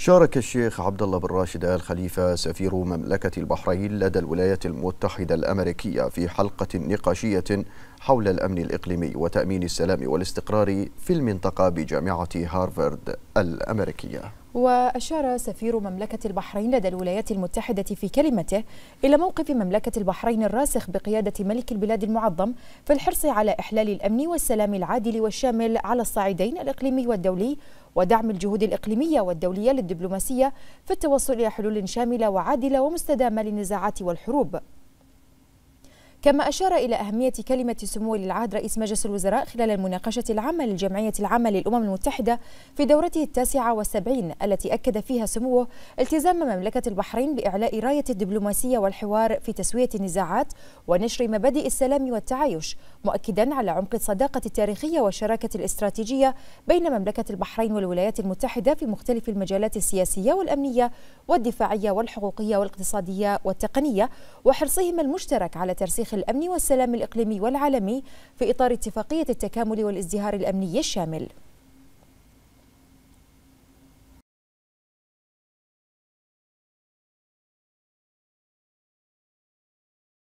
شارك الشيخ عبد الله بن راشد آل خليفة سفير مملكة البحرين لدى الولايات المتحدة الأمريكية في حلقة نقاشية حول الأمن الإقليمي وتأمين السلام والاستقرار في المنطقة بجامعة هارفارد الأمريكية وأشار سفير مملكة البحرين لدى الولايات المتحدة في كلمته إلى موقف مملكة البحرين الراسخ بقيادة ملك البلاد المعظم في الحرص على إحلال الأمن والسلام العادل والشامل على الصعيدين الإقليمي والدولي ودعم الجهود الإقليمية والدولية للدبلوماسية في التوصل إلى حلول شاملة وعادلة ومستدامة للنزاعات والحروب كما أشار إلى أهمية كلمة سمو للعهد رئيس مجلس الوزراء خلال المناقشة العامة للجمعية العامة للأمم المتحدة في دورته التاسعة والسبعين التي أكد فيها سموه التزام مملكة البحرين بإعلاء راية الدبلوماسية والحوار في تسوية النزاعات ونشر مبادئ السلام والتعايش مؤكدا على عمق الصداقة التاريخية والشراكة الاستراتيجية بين مملكة البحرين والولايات المتحدة في مختلف المجالات السياسية والأمنية والدفاعية والحقوقية والاقتصادية والتقنية وحرصهما المشترك على ترسيخ الأمن والسلام الإقليمي والعالمي في إطار اتفاقية التكامل والازدهار الأمني الشامل